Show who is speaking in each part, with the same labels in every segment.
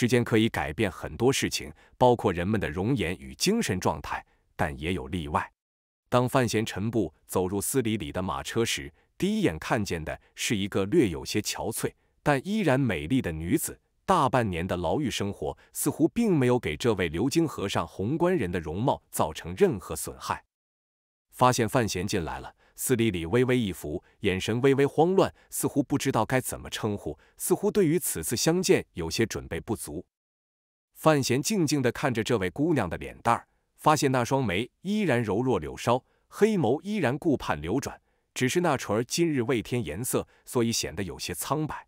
Speaker 1: 时间可以改变很多事情，包括人们的容颜与精神状态，但也有例外。当范闲沉步走入司礼里的马车时，第一眼看见的是一个略有些憔悴，但依然美丽的女子。大半年的牢狱生活似乎并没有给这位流经和尚红观人的容貌造成任何损害。发现范闲进来了。司理理微微一伏，眼神微微慌乱，似乎不知道该怎么称呼，似乎对于此次相见有些准备不足。范闲静静地看着这位姑娘的脸蛋儿，发现那双眉依然柔弱柳梢，黑眸依然顾盼流转，只是那唇儿今日未添颜色，所以显得有些苍白。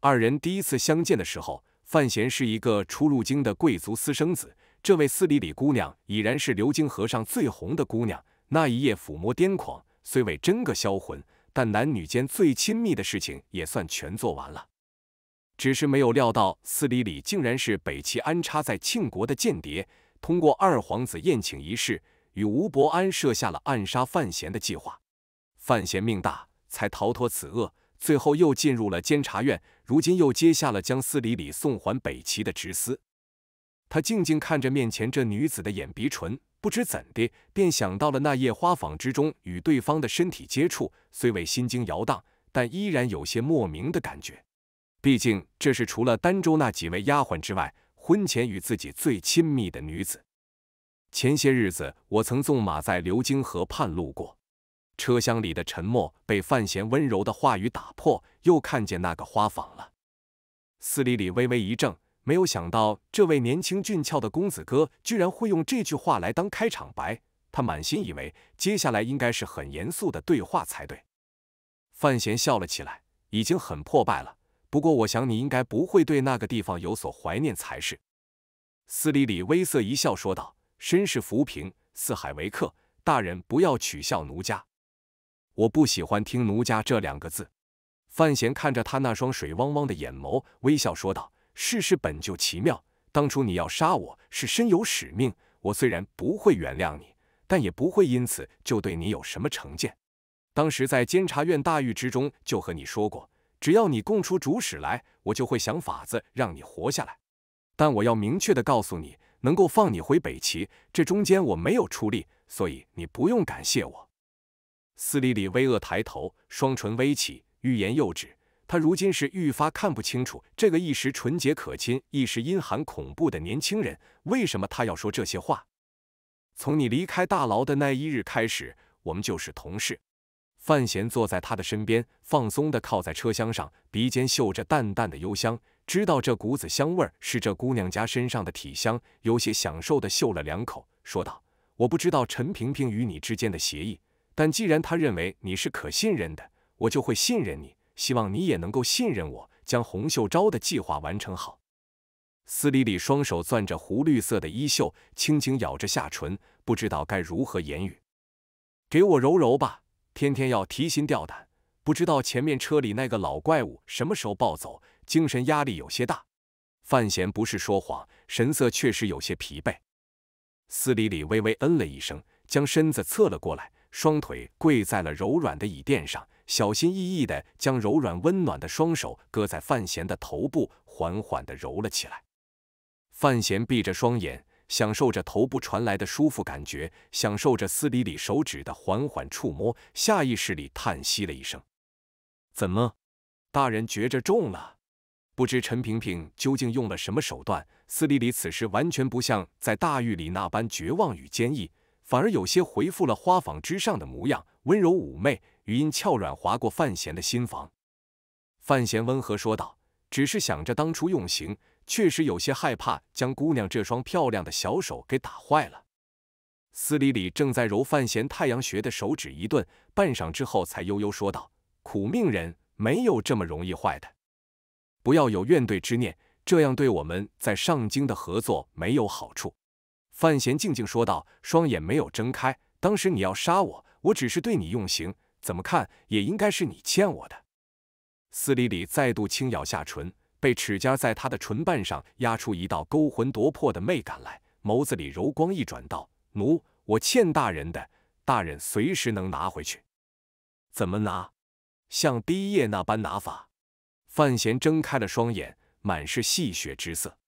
Speaker 1: 二人第一次相见的时候，范闲是一个初入京的贵族私生子，这位司理理姑娘已然是流经河上最红的姑娘，那一夜抚摸癫狂。虽未真个销魂，但男女间最亲密的事情也算全做完了。只是没有料到司礼理竟然是北齐安插在庆国的间谍，通过二皇子宴请一事，与吴伯安设下了暗杀范闲的计划。范闲命大，才逃脱此厄，最后又进入了监察院，如今又接下了将司礼理送还北齐的职司。他静静看着面前这女子的眼、鼻、唇。不知怎的，便想到了那夜花坊之中与对方的身体接触，虽未心惊摇荡，但依然有些莫名的感觉。毕竟这是除了儋州那几位丫鬟之外，婚前与自己最亲密的女子。前些日子，我曾纵马在流经河畔路过，车厢里的沉默被范闲温柔的话语打破，又看见那个花坊了。司礼礼微微一怔。没有想到这位年轻俊俏的公子哥居然会用这句话来当开场白，他满心以为接下来应该是很严肃的对话才对。范闲笑了起来，已经很破败了，不过我想你应该不会对那个地方有所怀念才是。司礼里微涩一笑说道：“身世浮萍，四海为客，大人不要取笑奴家，我不喜欢听奴家这两个字。”范闲看着他那双水汪汪的眼眸，微笑说道。世事本就奇妙，当初你要杀我，是身有使命。我虽然不会原谅你，但也不会因此就对你有什么成见。当时在监察院大狱之中，就和你说过，只要你供出主使来，我就会想法子让你活下来。但我要明确的告诉你，能够放你回北齐，这中间我没有出力，所以你不用感谢我。司礼理微恶抬头，双唇微起，欲言又止。他如今是愈发看不清楚这个一时纯洁可亲、一时阴寒恐怖的年轻人，为什么他要说这些话？从你离开大牢的那一日开始，我们就是同事。范闲坐在他的身边，放松的靠在车厢上，鼻尖嗅着淡淡的幽香，知道这股子香味是这姑娘家身上的体香，有些享受的嗅了两口，说道：“我不知道陈萍萍与你之间的协议，但既然他认为你是可信任的，我就会信任你。”希望你也能够信任我，将洪秀昭的计划完成好。司理理双手攥着湖绿色的衣袖，轻轻咬着下唇，不知道该如何言语。给我揉揉吧，天天要提心吊胆，不知道前面车里那个老怪物什么时候暴走，精神压力有些大。范闲不是说谎，神色确实有些疲惫。司理理微微嗯了一声，将身子侧了过来。双腿跪在了柔软的椅垫上，小心翼翼地将柔软温暖的双手搁在范闲的头部，缓缓地揉了起来。范闲闭着双眼，享受着头部传来的舒服感觉，享受着司里里手指的缓缓触摸，下意识里叹息了一声：“怎么，大人觉着重了？不知陈萍萍究竟用了什么手段。”司里里此时完全不像在大狱里那般绝望与坚毅。反而有些回复了花坊之上的模样，温柔妩媚，余音俏软，划过范闲的心房。范闲温和说道：“只是想着当初用刑，确实有些害怕，将姑娘这双漂亮的小手给打坏了。”司礼礼正在揉范闲太阳穴的手指一顿，半晌之后才悠悠说道：“苦命人没有这么容易坏的，不要有怨怼之念，这样对我们在上京的合作没有好处。”范闲静静说道，双眼没有睁开。当时你要杀我，我只是对你用刑，怎么看也应该是你欠我的。司理理再度轻咬下唇，被齿尖在他的唇瓣上压出一道勾魂夺魄的媚感来，眸子里柔光一转，道：“奴，我欠大人的，大人随时能拿回去。怎么拿？像第一夜那般拿法。”范闲睁开了双眼，满是戏谑之色。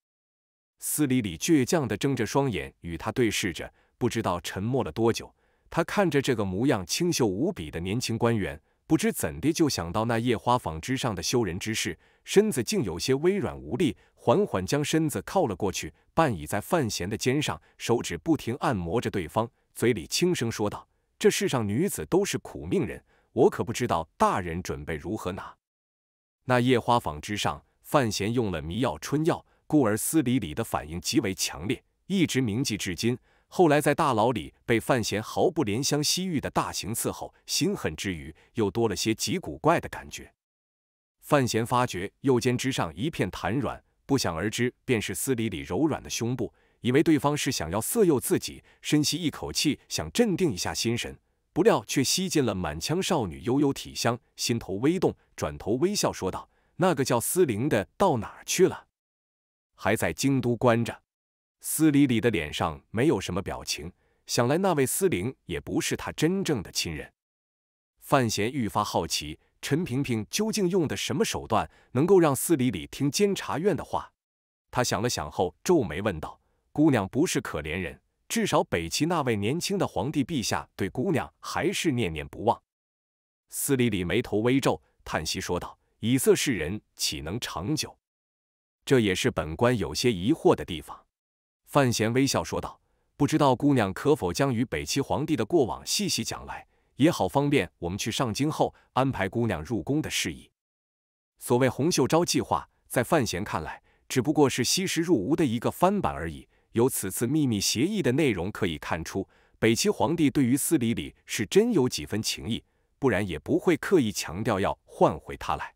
Speaker 1: 司理理倔强地睁着双眼与他对视着，不知道沉默了多久。他看着这个模样清秀无比的年轻官员，不知怎的就想到那夜花纺织上的羞人之事，身子竟有些微软无力，缓缓将身子靠了过去，半倚在范闲的肩上，手指不停按摩着对方，嘴里轻声说道：“这世上女子都是苦命人，我可不知道大人准备如何拿那夜花纺织上。”范闲用了迷药春药。故而司理理的反应极为强烈，一直铭记至今。后来在大牢里被范闲毫不怜香惜玉的大刑伺候，心狠之余又多了些极古怪的感觉。范闲发觉右肩之上一片弹软，不想而知便是司理理柔软的胸部，以为对方是想要色诱自己。深吸一口气，想镇定一下心神，不料却吸进了满腔少女悠悠体香，心头微动，转头微笑说道：“那个叫司灵的到哪去了？”还在京都关着，司礼礼的脸上没有什么表情。想来那位司灵也不是他真正的亲人。范闲愈发好奇，陈萍萍究竟用的什么手段，能够让司礼礼听监察院的话？他想了想后，皱眉问道：“姑娘不是可怜人，至少北齐那位年轻的皇帝陛下对姑娘还是念念不忘。”司礼礼眉头微皱，叹息说道：“以色侍人，岂能长久？”这也是本官有些疑惑的地方，范闲微笑说道：“不知道姑娘可否将与北齐皇帝的过往细细讲来，也好方便我们去上京后安排姑娘入宫的事宜。”所谓红袖招计划，在范闲看来，只不过是西施入吴的一个翻版而已。由此次秘密协议的内容可以看出，北齐皇帝对于司礼礼是真有几分情意，不然也不会刻意强调要换回他来。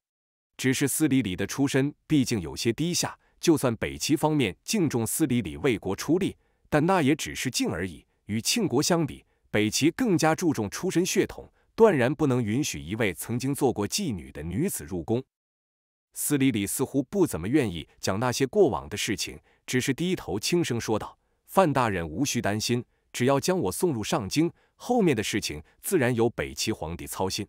Speaker 1: 只是司礼理的出身毕竟有些低下，就算北齐方面敬重司礼理为国出力，但那也只是敬而已。与庆国相比，北齐更加注重出身血统，断然不能允许一位曾经做过妓女的女子入宫。司礼理似乎不怎么愿意讲那些过往的事情，只是低头轻声说道：“范大人无需担心，只要将我送入上京，后面的事情自然由北齐皇帝操心。”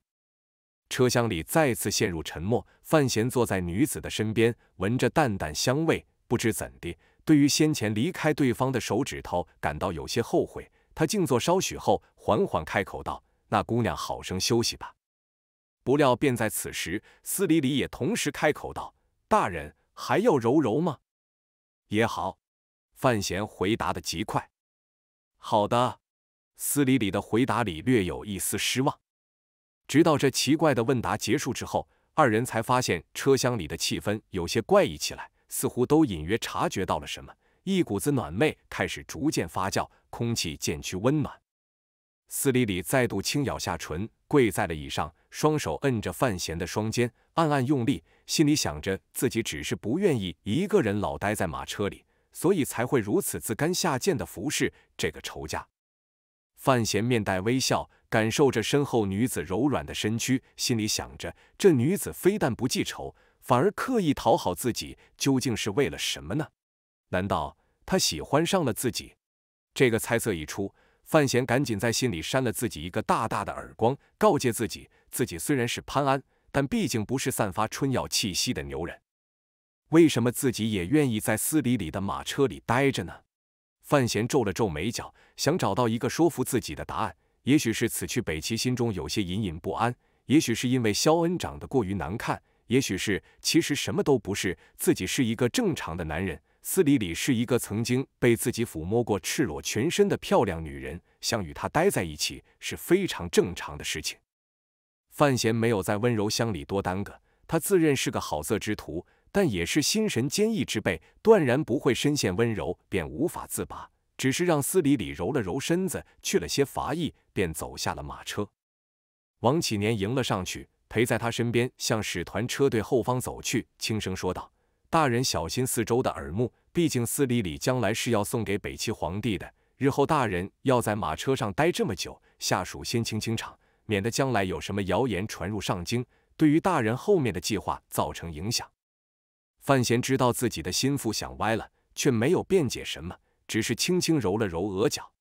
Speaker 1: 车厢里再次陷入沉默。范闲坐在女子的身边，闻着淡淡香味，不知怎的，对于先前离开对方的手指头感到有些后悔。他静坐稍许后，缓缓开口道：“那姑娘好生休息吧。”不料便在此时，司礼礼也同时开口道：“大人还要柔柔吗？”“也好。”范闲回答的极快。“好的。”司礼礼的回答里略有一丝失望。直到这奇怪的问答结束之后，二人才发现车厢里的气氛有些怪异起来，似乎都隐约察觉到了什么，一股子暖昧开始逐渐发酵，空气渐趋温暖。司礼礼再度轻咬下唇，跪在了椅上，双手摁着范闲的双肩，暗暗用力，心里想着自己只是不愿意一个人老待在马车里，所以才会如此自甘下贱的服侍这个仇家。范闲面带微笑。感受着身后女子柔软的身躯，心里想着：这女子非但不记仇，反而刻意讨好自己，究竟是为了什么呢？难道她喜欢上了自己？这个猜测一出，范闲赶紧在心里扇了自己一个大大的耳光，告诫自己：自己虽然是潘安，但毕竟不是散发春药气息的牛人。为什么自己也愿意在司礼里的马车里待着呢？范闲皱了皱眉角，想找到一个说服自己的答案。也许是此去北齐心中有些隐隐不安，也许是因为肖恩长得过于难看，也许是其实什么都不是，自己是一个正常的男人，司理理是一个曾经被自己抚摸过赤裸全身的漂亮女人，想与她待在一起是非常正常的事情。范闲没有在温柔乡里多耽搁，他自认是个好色之徒，但也是心神坚毅之辈，断然不会深陷温柔便无法自拔。只是让司礼礼揉了揉身子，去了些乏意，便走下了马车。王启年迎了上去，陪在他身边，向使团车队后方走去，轻声说道：“大人小心四周的耳目，毕竟司礼礼将来是要送给北齐皇帝的。日后大人要在马车上待这么久，下属先清清场，免得将来有什么谣言传入上京，对于大人后面的计划造成影响。”范闲知道自己的心腹想歪了，却没有辩解什么。只是轻轻揉了揉额角。